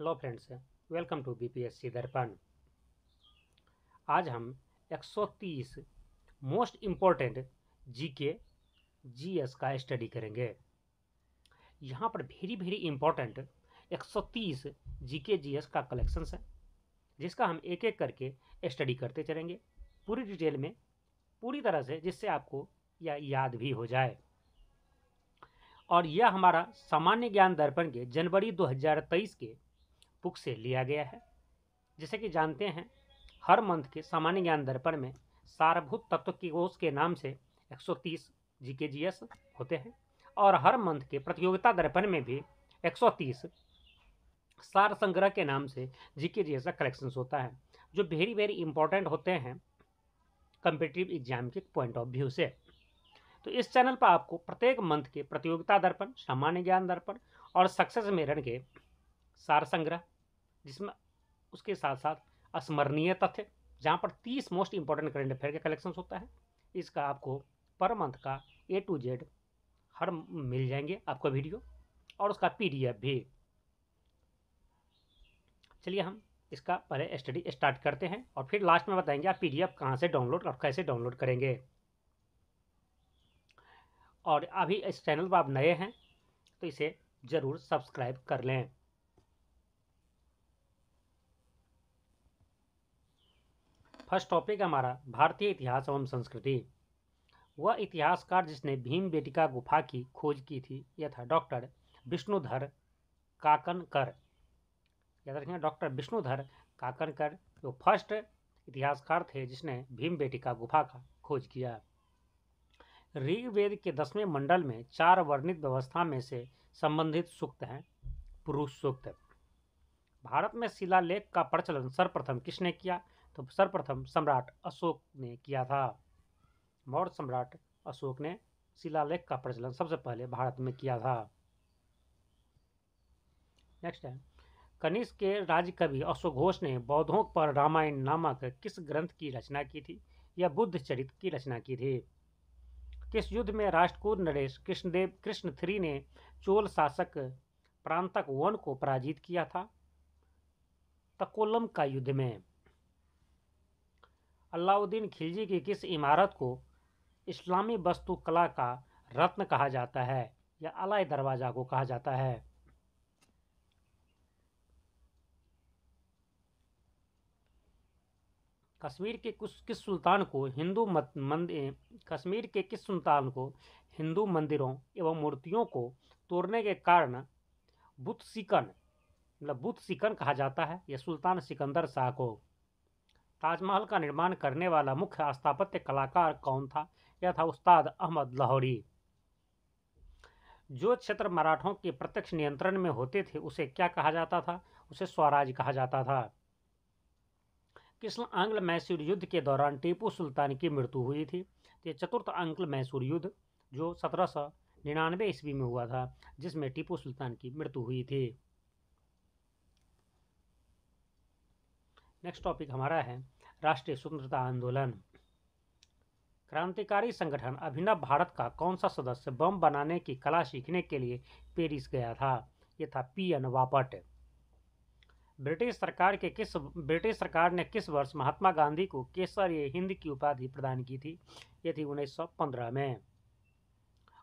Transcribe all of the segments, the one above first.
hello friends welcome to BPSC Darpan आज हम 130 most important GK GS का स्टडी करेंगे यहाँ पर very very important 130 GK GS का कलेक्शंस है जिसका हम एक एक करके स्टडी करते चलेंगे पूरी डिटेल में पूरी तरह से जिससे आपको यह याद भी हो जाए और यह हमारा सामान्य ज्ञान दर्पण के जनवरी 2023 के बुक से लिया गया है जैसे कि जानते हैं हर मंथ के सामान्य ज्ञान दर्पण में सारभूत तत्व की कोष के नाम से 130 जीकेजीएस होते हैं और हर मंथ के प्रतियोगिता दर्पण में भी 130 सार संग्रह के नाम से जीकेजीएस का कलेक्शन होता है जो वेरी वेरी इंपॉर्टेंट होते हैं कंपिटेटिव एग्जाम के पॉइंट ऑफ व्यू से तो इस चैनल पर आपको प्रत्येक मंथ के प्रतियोगिता दर्पण सामान्य ज्ञान दर्पण और सक्सेस मेरन के सार संग्रह जिसमें उसके साथ साथ स्मरणीय तथ्य जहाँ पर तीस मोस्ट इंपॉर्टेंट करेंट अफेयर के कलेक्शंस होता है इसका आपको पर मंथ का ए टू जेड हर मिल जाएंगे आपको वीडियो और उसका पीडीएफ भी चलिए हम इसका पहले स्टडी स्टार्ट करते हैं और फिर लास्ट में बताएंगे आप पीडीएफ कहाँ से डाउनलोड और कैसे डाउनलोड करेंगे और अभी इस चैनल पर आप नए हैं तो इसे ज़रूर सब्सक्राइब कर लें फर्स्ट टॉपिक हमारा भारतीय इतिहास एवं संस्कृति वह इतिहासकार जिसने भीम बेटिका गुफा की खोज की थी यह था डॉक्टर विष्णुधर काकनकर याद रखेंगे डॉक्टर विष्णुधर काकनकर जो फर्स्ट इतिहासकार थे जिसने भीम बेटिका गुफा का खोज किया ऋग्वेद के दसवें मंडल में चार वर्णित व्यवस्था में से संबंधित सूक्त हैं पुरुष सूक्त भारत में शिलालेख का प्रचलन सर्वप्रथम किसने किया तो सर्वप्रथम सम्राट अशोक ने किया था मौर्य सम्राट अशोक ने शिलालेख का प्रचलन सबसे पहले भारत में किया था नेक्स्ट है कनिष्क के राज्य कवि अशोक घोष ने बौद्धों पर रामायण नामक किस ग्रंथ की रचना की थी या बुद्ध चरित्र की रचना की थी किस युद्ध में राष्ट्रकूट नरेश कृष्णदेव कृष्ण थ्री ने चोल शासक प्रांतक वन को पराजित किया था तकोलम का युद्ध में अलाउद्दीन खिलजी की किस इमारत को इस्लामी वस्तुकला का रत्न कहा जाता है या अलाई दरवाज़ा को कहा जाता है कश्मीर के कुछ किस सुल्तान को हिंदू मंदिर कश्मीर के किस सुल्तान को हिंदू मंदिरों एवं मूर्तियों को तोड़ने के कारण बुत सिकन मतलब बुत सिकन कहा जाता है या सुल्तान सिकंदर शाह को ताजमहल का निर्माण करने वाला मुख्य स्थापत्य कलाकार कौन था यह था उस्ताद अहमद लाहौरी जो क्षेत्र मराठों के प्रत्यक्ष नियंत्रण में होते थे उसे क्या कहा जाता था उसे स्वराज कहा जाता था किस आंग्ल मैसूर युद्ध के दौरान टीपू सुल्तान की मृत्यु हुई थी ये चतुर्थ आंग्ल मैसूर युद्ध जो सत्रह सौ निन्यानवे ईस्वी में हुआ था जिसमें टीपू सुल्तान की मृत्यु हुई थी नेक्स्ट टॉपिक हमारा है राष्ट्रीय स्वतंत्रता आंदोलन क्रांतिकारी संगठन अभिनव भारत का कौन सा सदस्य बम बनाने की कला सीखने के लिए पेरिस गया था यह था पी एन वापट ब्रिटिश सरकार के किस ब्रिटिश सरकार ने किस वर्ष महात्मा गांधी को केसर ये हिंद की उपाधि प्रदान की थी ये थी 1915 में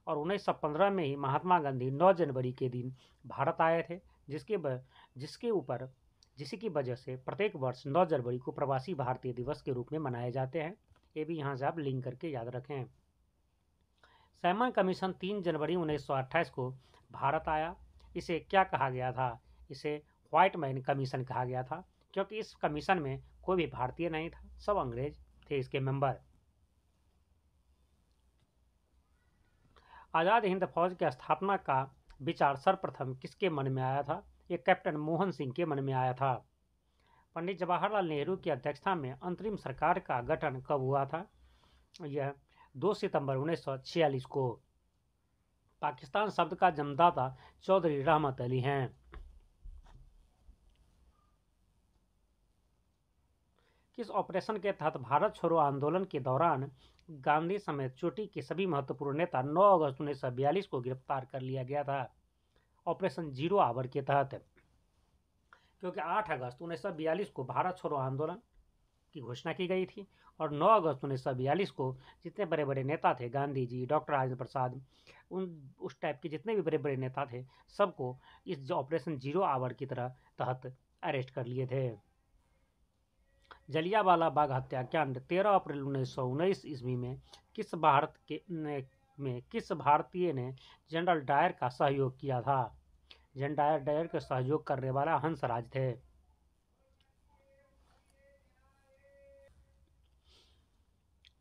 और 1915 में ही महात्मा गांधी 9 जनवरी के दिन भारत आए थे जिसके ब, जिसके ऊपर जिसकी वजह से प्रत्येक वर्ष 9 जनवरी को प्रवासी भारतीय दिवस के रूप में मनाए जाते हैं ये भी यहाँ से आप लिंक करके याद रखें सैमन कमीशन 3 जनवरी 1928 को भारत आया इसे क्या कहा गया था इसे व्हाइट मैन कमीशन कहा गया था क्योंकि इस कमीशन में कोई भी भारतीय नहीं था सब अंग्रेज थे इसके मेंबर आज़ाद हिंद फौज की स्थापना का विचार सर्वप्रथम किसके मन में आया था ये कैप्टन मोहन सिंह के मन में आया था पंडित जवाहरलाल नेहरू की अध्यक्षता में अंतरिम सरकार का गठन कब हुआ था यह 2 सितंबर 1946 को पाकिस्तान शब्द का जन्मदाता चौधरी रहमत अली हैं किस ऑपरेशन के तहत भारत छोड़ो आंदोलन के दौरान गांधी समेत चोटी के सभी महत्वपूर्ण नेता 9 अगस्त उन्नीस को गिरफ्तार कर लिया गया था ऑपरेशन जीरो आवर के तहत क्योंकि 8 अगस्त उन्नीस को भारत छोड़ो आंदोलन की घोषणा की गई थी और 9 अगस्त उन्नीस को जितने बड़े बड़े नेता थे गांधी जी डॉक्टर राजेंद्र प्रसाद उन उस टाइप के जितने भी बड़े बड़े नेता थे सबको इस ऑपरेशन जीरो आवर की तरह तहत अरेस्ट कर लिए थे जलियावाला बाग हत्याकांड 13 अप्रैल उन्नीस सौ ईस्वी में किस भारत के में किस भारतीय ने जनरल डायर का सहयोग किया था जनरल डायर डायर का सहयोग करने वाला हंसराज थे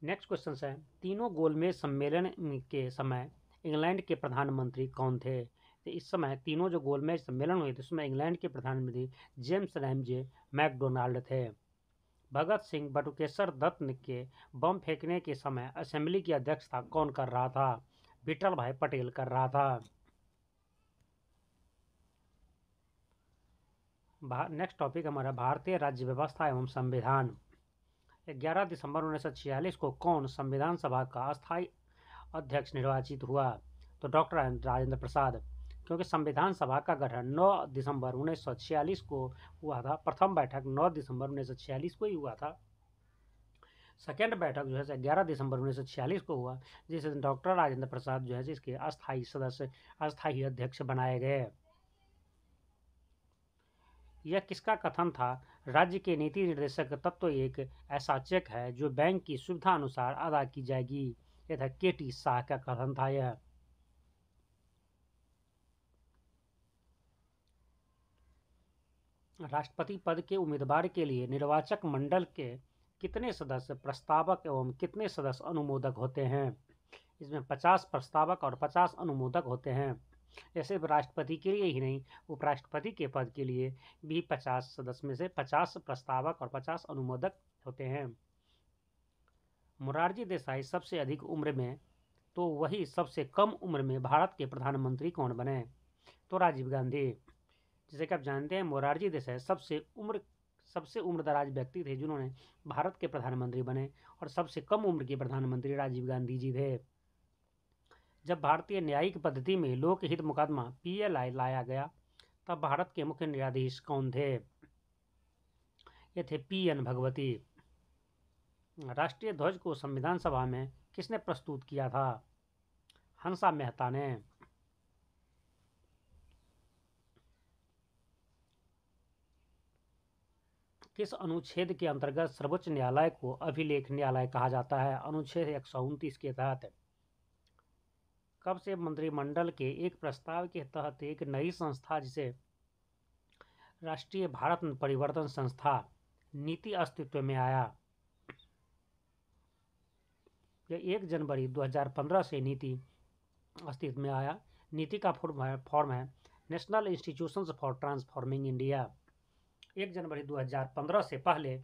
नेक्स्ट क्वेश्चन है तीनों गोलमेज सम्मेलन के समय इंग्लैंड के प्रधानमंत्री कौन थे तो इस समय तीनों जो गोलमेज सम्मेलन हुए थे उसमें इंग्लैंड के प्रधानमंत्री जेम्स रैमजे मैकडोनाल्ड थे भगत सिंह बटुकेश्वर दत्त के बम फेंकने के समय असेंबली की अध्यक्षता कौन कर रहा था विठल भाई पटेल कर रहा था नेक्स्ट टॉपिक हमारा भारतीय राज्य व्यवस्था एवं संविधान 11 दिसंबर उन्नीस को कौन संविधान सभा का स्थायी अध्यक्ष निर्वाचित हुआ तो डॉक्टर राजेंद्र प्रसाद क्योंकि संविधान सभा का गठन 9 दिसंबर उन्नीस को हुआ था प्रथम बैठक 9 दिसंबर उन्नीस को ही हुआ था सेकेंड बैठक जो है ग्यारह दिसंबर उन्नीस को हुआ जिसे डॉक्टर राजेंद्र प्रसाद जो है इसके अस्थायी सदस्य अस्थायी अध्यक्ष बनाए गए यह किसका कथन था राज्य के नीति निर्देशक तत्व तो एक ऐसा चेक है जो बैंक की सुविधा अनुसार अदा की जाएगी यह था के टी शाह का कथन था यह राष्ट्रपति पद के उम्मीदवार के लिए निर्वाचक मंडल के कितने सदस्य प्रस्तावक एवं कितने सदस्य अनुमोदक होते हैं इसमें पचास प्रस्तावक और पचास अनुमोदक होते हैं ऐसे राष्ट्रपति के लिए ही नहीं उपराष्ट्रपति के पद के लिए भी पचास सदस्य में से पचास प्रस्तावक और पचास अनुमोदक होते हैं मुरारजी देसाई सबसे अधिक उम्र में तो वही सबसे कम उम्र में भारत के प्रधानमंत्री कौन बने तो राजीव गांधी जैसे कि आप जानते हैं मोरारजी देसाई सबसे उम्र सबसे उम्रदराज व्यक्ति थे जिन्होंने भारत के प्रधानमंत्री बने और सबसे कम उम्र के प्रधानमंत्री राजीव गांधी जी थे जब भारतीय न्यायिक पद्धति में लोकहित मुकदमा पीएलआई लाया गया तब भारत के मुख्य न्यायाधीश कौन थे ये थे पी एन भगवती राष्ट्रीय ध्वज को संविधान सभा में किसने प्रस्तुत किया था हंसा मेहता ने किस अनुच्छेद के अंतर्गत सर्वोच्च न्यायालय को अभिलेख न्यायालय कहा जाता है अनुच्छेद एक के तहत कब से मंत्रिमंडल के एक प्रस्ताव के तहत एक नई संस्था जिसे राष्ट्रीय भारत परिवर्तन संस्था नीति अस्तित्व में आया यह एक जनवरी 2015 से नीति अस्तित्व में आया नीति का फॉर्म है फॉर्म है National Institutions for Transforming India एक जनवरी 2015 से पहले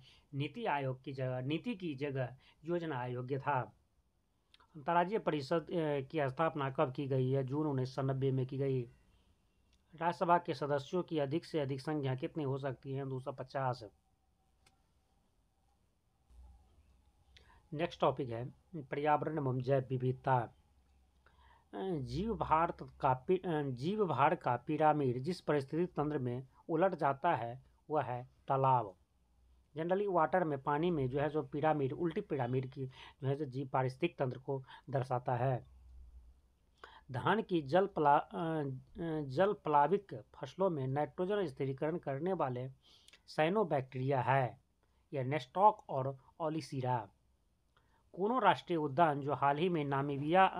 नीति आयोग की जगह नीति की जगह योजना आयोग था अंतर्राज्यीय परिषद की स्थापना कब की गई है जून उन्नीस में की गई राज्यसभा के सदस्यों की अधिक से अधिक संख्या कितनी हो सकती है दो सौ पचास नेक्स्ट टॉपिक है पर्यावरण एवं जैव विविधता जीव भारत का जीव भार का पिरामिड जिस परिस्थिति तंत्र में उलट जाता है वह है तालाब जनरली वाटर में पानी में जो है जो पिरामिड उल्टी पिरामिड की जो है जो जीव पारिस्थितिक तंत्र को दर्शाता है धान की जल प्ला जल प्लाविक फसलों में नाइट्रोजन स्थिरीकरण करने वाले साइनोबैक्टीरिया है यह नेस्टॉक और ओलिसरा कोनो राष्ट्रीय उद्यान जो हाल ही में नामीबिया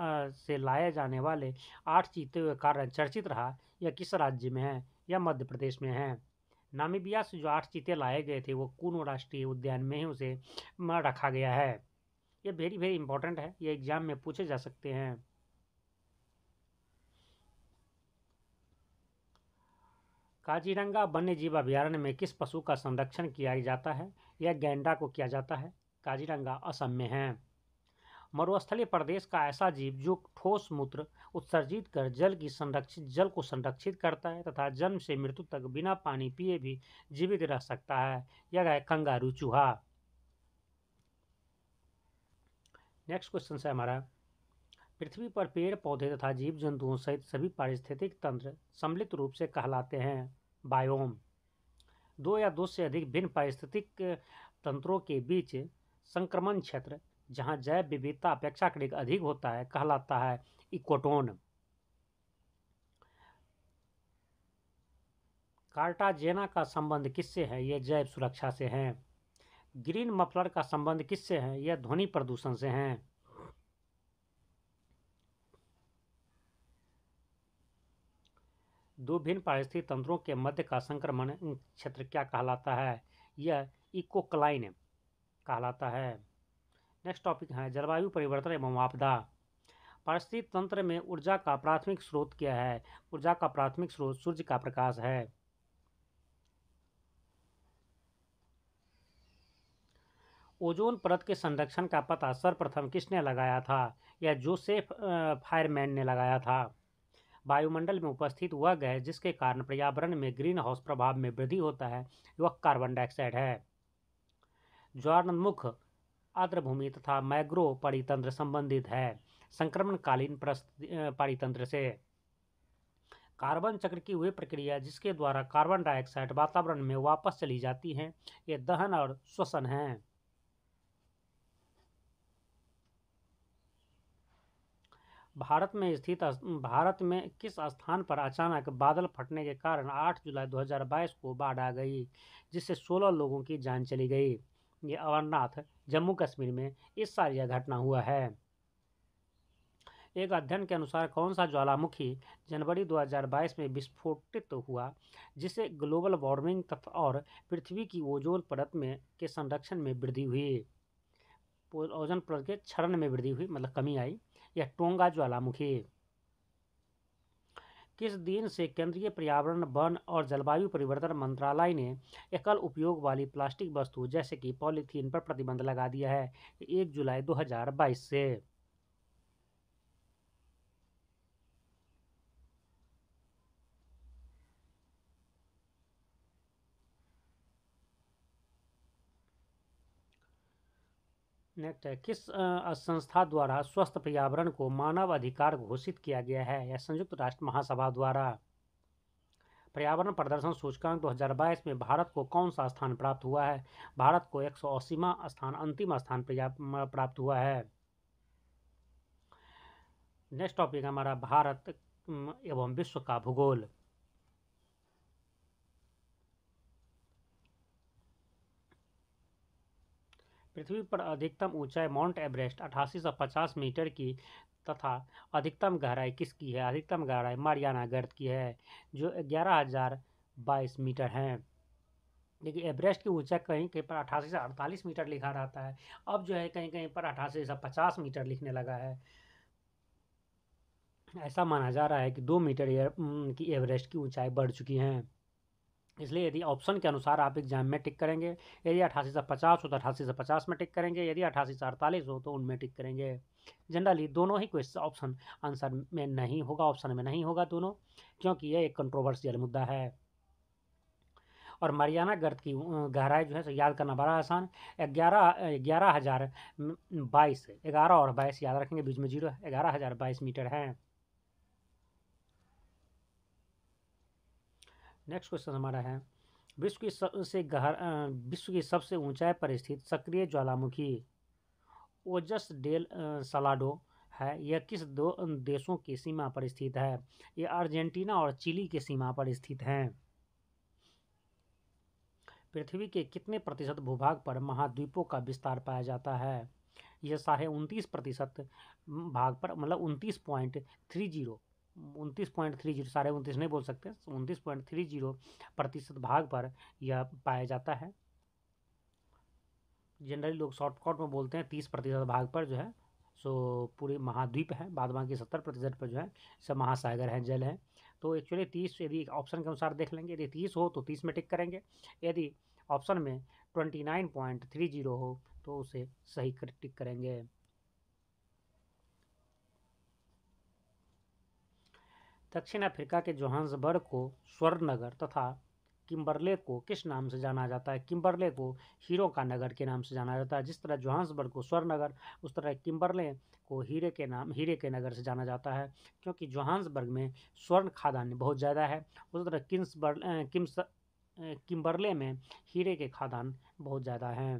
से लाए जाने वाले आठ चीते के कारण चर्चित रहा यह किस राज्य में है यह मध्य प्रदेश में है नामीबिया से जो आठ चीते लाए गए थे वो कूनो राष्ट्रीय उद्यान में ही उसे रखा गया है ये वेरी वेरी इंपॉर्टेंट है ये एग्जाम में पूछे जा सकते हैं काजीरंगा वन्य जीव अभ्यारण्य में किस पशु का संरक्षण किया जाता है यह गैंडा को किया जाता है काजीरंगा असम में है मरुस्थलीय प्रदेश का ऐसा जीव जो ठोस मूत्र उत्सर्जित कर जल की संरक्षित जल को संरक्षित करता है तथा जन्म से मृत्यु तक बिना पानी पिए भी जीवित रह सकता है यह है कंगारू चूहा नेक्स्ट क्वेश्चन है हमारा पृथ्वी पर पेड़ पौधे तथा जीव जंतुओं सहित सभी पारिस्थितिक तंत्र सम्मिलित रूप से कहलाते हैं बायोम दो या दो से अधिक भिन्न पारिस्थितिक तंत्रों के बीच संक्रमण क्षेत्र जहाँ जैव विविधता अपेक्षाकृत अधिक होता है कहलाता है इकोटोन कार्टाजेना का संबंध किससे है यह जैव सुरक्षा से है ग्रीन मफलर का संबंध किससे है यह ध्वनि प्रदूषण से है दो भिन्न पारिस्थितिक तंत्रों के मध्य का संक्रमण क्षेत्र क्या कहलाता है यह इकोक्लाइन कहलाता है नेक्स्ट टॉपिक है जलवायु परिवर्तन एवं आपदा पारिस्थितिक तंत्र में ऊर्जा का प्राथमिक स्रोत क्या है ऊर्जा का प्राथमिक स्रोत सूर्य का प्रकाश है ओजोन परत के संरक्षण का पता सर्वप्रथम किसने लगाया था यह जोसेफ फायरमैन ने लगाया था वायुमंडल में उपस्थित वह गए जिसके कारण पर्यावरण में ग्रीन हाउस प्रभाव में वृद्धि होता है वह कार्बन डाइऑक्साइड है ज्वारमुख आर्द्रभूमि तथा मैग्रो परितंत्र संबंधित है संक्रमणकालीन परितंत्र से कार्बन चक्र की वह प्रक्रिया जिसके द्वारा कार्बन डाइऑक्साइड वातावरण में वापस चली जाती है ये दहन और श्वसन है भारत में स्थित भारत में किस स्थान पर अचानक बादल फटने के कारण 8 जुलाई 2022 को बाढ़ आ गई जिससे 16 लोगों की जान चली गई ये अमरनाथ जम्मू कश्मीर में इस साल यह घटना हुआ है एक अध्ययन के अनुसार कौन सा ज्वालामुखी जनवरी 2022 में विस्फोटित तो हुआ जिससे ग्लोबल वार्मिंग तथा और पृथ्वी की ओजोन परत में के संरक्षण में वृद्धि हुई ओजोन परत के क्षरण में वृद्धि हुई मतलब कमी आई यह टोंगा ज्वालामुखी किस दिन से केंद्रीय पर्यावरण वन और जलवायु परिवर्तन मंत्रालय ने एकल उपयोग वाली प्लास्टिक वस्तु जैसे कि पॉलीथीन पर प्रतिबंध लगा दिया है एक जुलाई 2022 से नेक्स्ट है किस संस्था द्वारा स्वस्थ पर्यावरण को मानव अधिकार घोषित किया गया है यह संयुक्त राष्ट्र महासभा द्वारा पर्यावरण प्रदर्शन सूचकांक 2022 में भारत को कौन सा स्थान प्राप्त हुआ है भारत को एक सौ स्थान अंतिम स्थान प्राप्त हुआ है नेक्स्ट टॉपिक हमारा भारत एवं विश्व का भूगोल पृथ्वी पर अधिकतम ऊंचाई माउंट एवरेस्ट अठासी सौ पचास मीटर की तथा अधिकतम गहराई किसकी है अधिकतम गहराई मारियाना गर्द की है जो ग्यारह हजार बाईस मीटर है देखिए एवरेस्ट की ऊंचाई कहीं कहीं पर अठासी से अड़तालीस मीटर लिखा रहता है अब जो है कहीं कहीं पर अठासी से पचास मीटर लिखने लगा है ऐसा माना जा रहा है कि दो मीटर की एवरेस्ट की ऊंचाई बढ़ चुकी हैं इसलिए यदि ऑप्शन के अनुसार आप एग्जाम में टिक करेंगे यदि अठासी से पचास हो तो अठासी से पचास में टिक करेंगे यदि अठासी से अड़तालीस हो तो उनमें टिक करेंगे जनरली दोनों ही क्वेश्चन ऑप्शन आंसर में नहीं होगा ऑप्शन में नहीं होगा दोनों क्योंकि यह एक कंट्रोवर्सियल मुद्दा है और मरियाना गर्द की गहराई जो है सो याद करना बड़ा आसान ग्यारह ग्यारह हज़ार बाईस ग्यारह और बाईस याद रखेंगे बीच में जीरो ग्यारह हज़ार बाईस मीटर हैं नेक्स्ट क्वेश्चन हमारा है विश्व की सबसे गहर विश्व की सबसे ऊंचाई पर स्थित सक्रिय ज्वालामुखी ओजस डेल सलाडो है यह किस दो देशों की सीमा पर स्थित है यह अर्जेंटीना और चिली की सीमा पर स्थित है पृथ्वी के कितने प्रतिशत भूभाग पर महाद्वीपों का विस्तार पाया जाता है यह साढ़े उनतीस प्रतिशत भाग पर मतलब उनतीस पॉइंट थ्री जीरो उनतीस पॉइंट थ्री जीरो साढ़े उनतीस नहीं बोल सकते उनतीस पॉइंट थ्री जीरो प्रतिशत भाग पर यह पाया जाता है जनरली लोग शॉर्टकट में बोलते हैं तीस प्रतिशत भाग पर जो है सो पूरे महाद्वीप है बाद बाकी सत्तर प्रतिशत पर जो है सब महासागर हैं जल है तो एक्चुअली तीस यदि ऑप्शन के अनुसार देख लेंगे यदि तीस हो तो तीस में टिक करेंगे यदि ऑप्शन में twenty nine point three zero हो तो उसे सही टिक करेंगे दक्षिण अफ्रीका के जोहान्सबर्ग को स्वर्ण नगर तथा किम्बरले को किस नाम से जाना जाता है किम्बरले को हीरो का नगर के नाम से जाना जाता है जिस तरह जोहान्सबर्ग को स्वर्ण नगर उस तरह किम्बरले को हीरे के नाम हीरे के नगर से जाना जाता है क्योंकि जोहान्सबर्ग में स्वर्ण खादान बहुत ज़्यादा है उस तरह किम्स किम्बरले में हीरे के खादान बहुत ज़्यादा हैं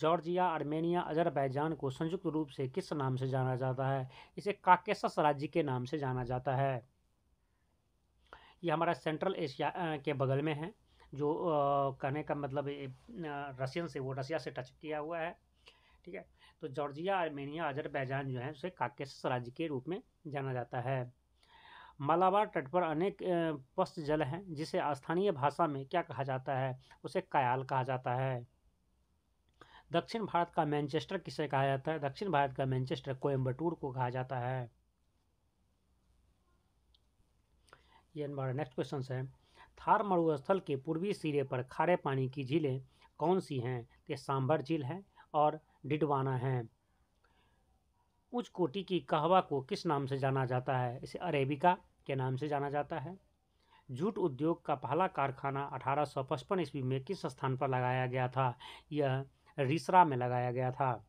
जॉर्जिया आर्मेनिया अजरबैजान को संयुक्त रूप से किस नाम से जाना जाता है इसे काकेसस राज्य के नाम से जाना जाता है ये हमारा सेंट्रल एशिया के बगल में है जो कहने का मतलब रशियन से वो रसिया से टच किया हुआ है ठीक है तो जॉर्जिया आर्मेनिया अजरबैजान जो है उसे काकेसस राज्य के रूप में जाना जाता है मालाबार तट पर अनेक पस्त जल हैं जिसे स्थानीय भाषा में क्या कहा जाता है उसे कयाल कहा जाता है दक्षिण भारत का मैनचेस्टर किसे कहा जाता है दक्षिण भारत का मैनचेस्टर कोयम्बटूर को कहा जाता है ये हमारा नेक्स्ट क्वेश्चन है थार मरुस्थल के पूर्वी सिरे पर खारे पानी की झीलें कौन सी हैं ये सांभर झील है और डिडवाना है उच्च कोटि की कहवा को किस नाम से जाना जाता है इसे अरेबिका के नाम से जाना जाता है जूट उद्योग का पहला कारखाना अठारह ईस्वी में किस स्थान पर लगाया गया था यह रिसरा में लगाया गया था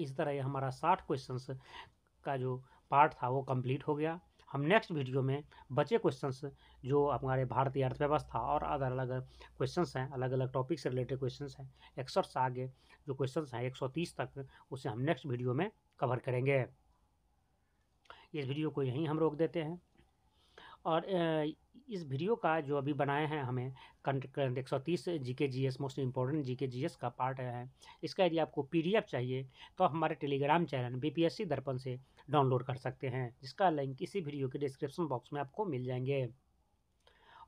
इस तरह ये हमारा साठ क्वेश्चंस का जो पार्ट था वो कंप्लीट हो गया हम नेक्स्ट वीडियो में बचे क्वेश्चंस जो हमारे भारतीय अर्थव्यवस्था और अदर अलग अलग क्वेश्चंस हैं अलग अलग टॉपिक से रिलेटेड क्वेश्चंस हैं एक्सर आगे जो क्वेश्चंस हैं 130 तक उसे हम नेक्स्ट वीडियो में कवर करेंगे इस वीडियो को यहीं हम रोक देते हैं और इस वीडियो का जो अभी बनाए हैं हमें करंट एक सौ तीस G K G S most important G K G S का पार्ट है इसका यदि आपको पी डी एफ चाहिए तो आप हमारे Telegram channel B P S C Darpan से डाउनलोड कर सकते हैं जिसका लिंक इसी वीडियो के डिस्क्रिप्शन बॉक्स में आपको मिल जाएंगे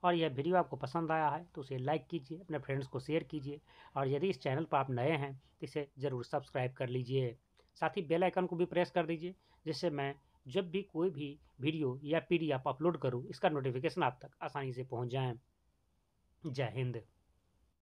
और यह वीडियो आपको पसंद आया है तो उसे लाइक कीजिए अपने फ्रेंड्स को शेयर कीजिए और यदि इस चैनल पर आप नए हैं तो इसे ज़रूर सब्सक्राइब कर लीजिए साथ ही बेल आइकन को भी प्रेस कर दीजिए जिससे मैं जब भी कोई भी वीडियो या पी अपलोड करूँ इसका नोटिफिकेशन आप तक आसानी से पहुँच जाए जय हिंद